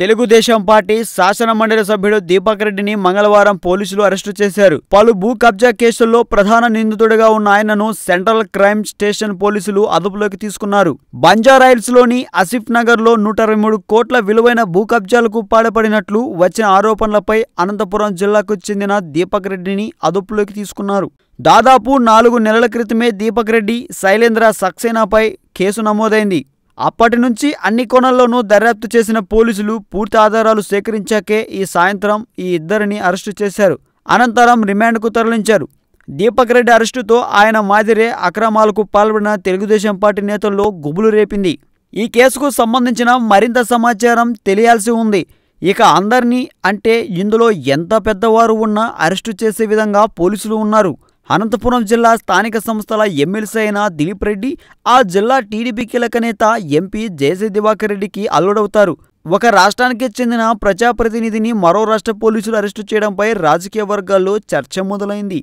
Telugu Desam party శాసన మండలి సభ్యుడు దీపక్ రెడ్డిని మంగళవారం పోలీసులు అరెస్టు చేశారు పలు భూ కబ్జా కేసుల్లో ప్రధాన నిందితుడిగా ఉన్న ఆయనను సెంట్రల్ క్రైమ్ స్టేషన్ పోలీసులు అదుపులోకి తీసుకున్నారు లోని అసిఫ్ నగర్లో నూట ఇరవై మూడు కోట్ల విలువైన భూ కబ్జాలకు పాడపడినట్లు వచ్చిన ఆరోపణలపై అనంతపురం జిల్లాకు చెందిన దీపక్ రెడ్డిని అదుపులోకి తీసుకున్నారు దాదాపు నాలుగు నెలల క్రితమే దీపక్ రెడ్డి శైలేంద్ర సక్సేనాపై కేసు నమోదైంది అప్పటి నుంచి అన్ని కోణాల్లోనూ దర్యాప్తు చేసిన పోలీసులు పూర్తి ఆధారాలు సేకరించాకే ఈ సాయంత్రం ఈ ఇద్దరిని అరెస్టు చేశారు అనంతరం రిమాండ్కు తరలించారు దీపక్ రెడ్డి అరెస్టుతో ఆయన మాదిరే అక్రమాలకు పాల్పడిన తెలుగుదేశం పార్టీ నేతల్లో గుబులు రేపింది ఈ కేసుకు సంబంధించిన మరింత సమాచారం తెలియాల్సి ఉంది ఇక అందరినీ అంటే ఇందులో ఎంత పెద్దవారు ఉన్నా అరెస్టు చేసే విధంగా పోలీసులు ఉన్నారు అనంతపురం జిల్లా స్థానిక సంస్థల ఎమ్మెల్సీ అయిన దిలీప్ రెడ్డి ఆ జిల్లా టీడీపీ కీలక నేత ఎంపీ జేసీ దివాకర్ రెడ్డికి అల్లుడవుతారు ఒక రాష్ట్రానికి చెందిన ప్రజాప్రతినిధిని మరో రాష్ట్ర పోలీసులు అరెస్టు చేయడంపై రాజకీయ వర్గాల్లో చర్చ మొదలైంది